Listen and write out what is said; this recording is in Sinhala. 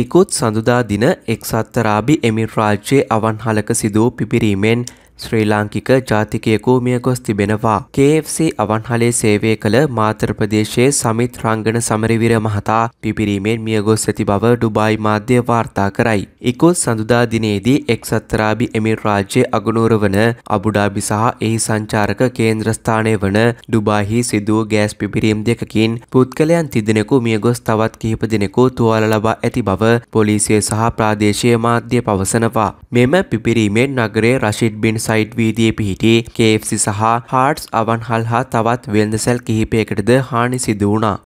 ඉකුත් සඳුදා දින එක්සත්තරාබි එමිරාජ්‍යයේ අවන්හලක සිදුව පිපිරීමෙන් ශ්‍රී ලාංකික ජාතිකයකු මිය ගොස් තිබෙනවා. KFC අවන්හලේ සේවය කළ මාතර ප්‍රදේශයේ සමිත් රංගන සමරවිර මහතා පිපිරීමෙන් මිය ගොස් ඇති බව ඩුබායි මාධ්‍ය වාර්තා කරයි. ඉකුත් සඳුදා දිනේදී එක්සත්තරාබි එමිර් රාජ්‍ය අගනුවර වන අබුඩාබි සහ එහි සංචාරක කේන්ද්‍රස්ථානය වන ඩුබාහි සිදුව ගෑස් පිපිරීම් දෙකකින් පුද්ගලයන් තිදෙනෙකු මිය ගොස් තවත් කිහිප දෙනෙකු තුවාල ලබා ඇති බව පොලිසිය සහ ප්‍රාදේශීය මාධ්‍ය පවසනවා. මෙම පිපිරීමෙන් නගරේ රශිඩ් බින් සයිට් වීදිය පිහිටි KFC සහ හාට්ස් අවන්හල් හා තවත් වෙල්දසැල් කිහිපයකටද හානි සිදුවුණා.